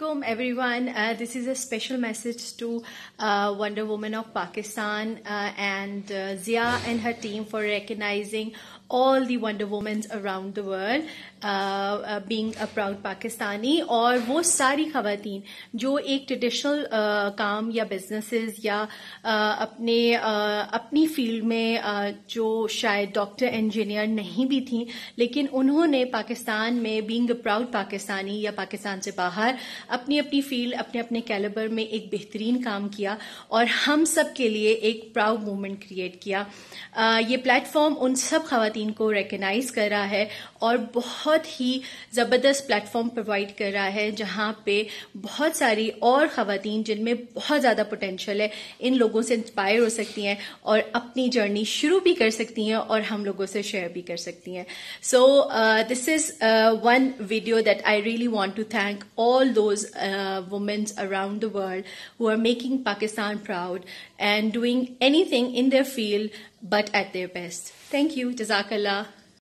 Assalamualaikum everyone. Uh, this is a special message to uh, Wonder Woman of Pakistan uh, and Zia and her team for recognizing all the Wonder Womans around the world being a proud Pakistani और वो सारी खातन जो एक traditional काम या businesses या अपने अपनी फील्ड में जो शायद डॉक्टर इंजीनियर नहीं भी थी लेकिन उन्होंने पाकिस्तान में बींग प्राउड पाकिस्तानी या पाकिस्तान से बाहर अपनी अपनी फील्ड अपने अपने कैलिबर में एक बेहतरीन काम किया और हम सब के लिए एक प्राउड मोमेंट क्रिएट किया आ, ये प्लेटफॉर्म उन सब खातन को रिकगनाइज कर रहा है और बहुत ही ज़बरदस्त प्लेटफॉर्म प्रोवाइड कर रहा है जहाँ पे बहुत सारी और खातन जिनमें बहुत ज़्यादा पोटेंशल है इन लोगों से इंस्पायर हो सकती हैं और अपनी जर्नी शुरू भी कर सकती हैं और हम लोगों से शेयर भी कर सकती हैं so this is one video that I really want to thank all those those uh, women around the world who are making Pakistan proud and doing anything in their field but at their best. Thank you. Jazakallah.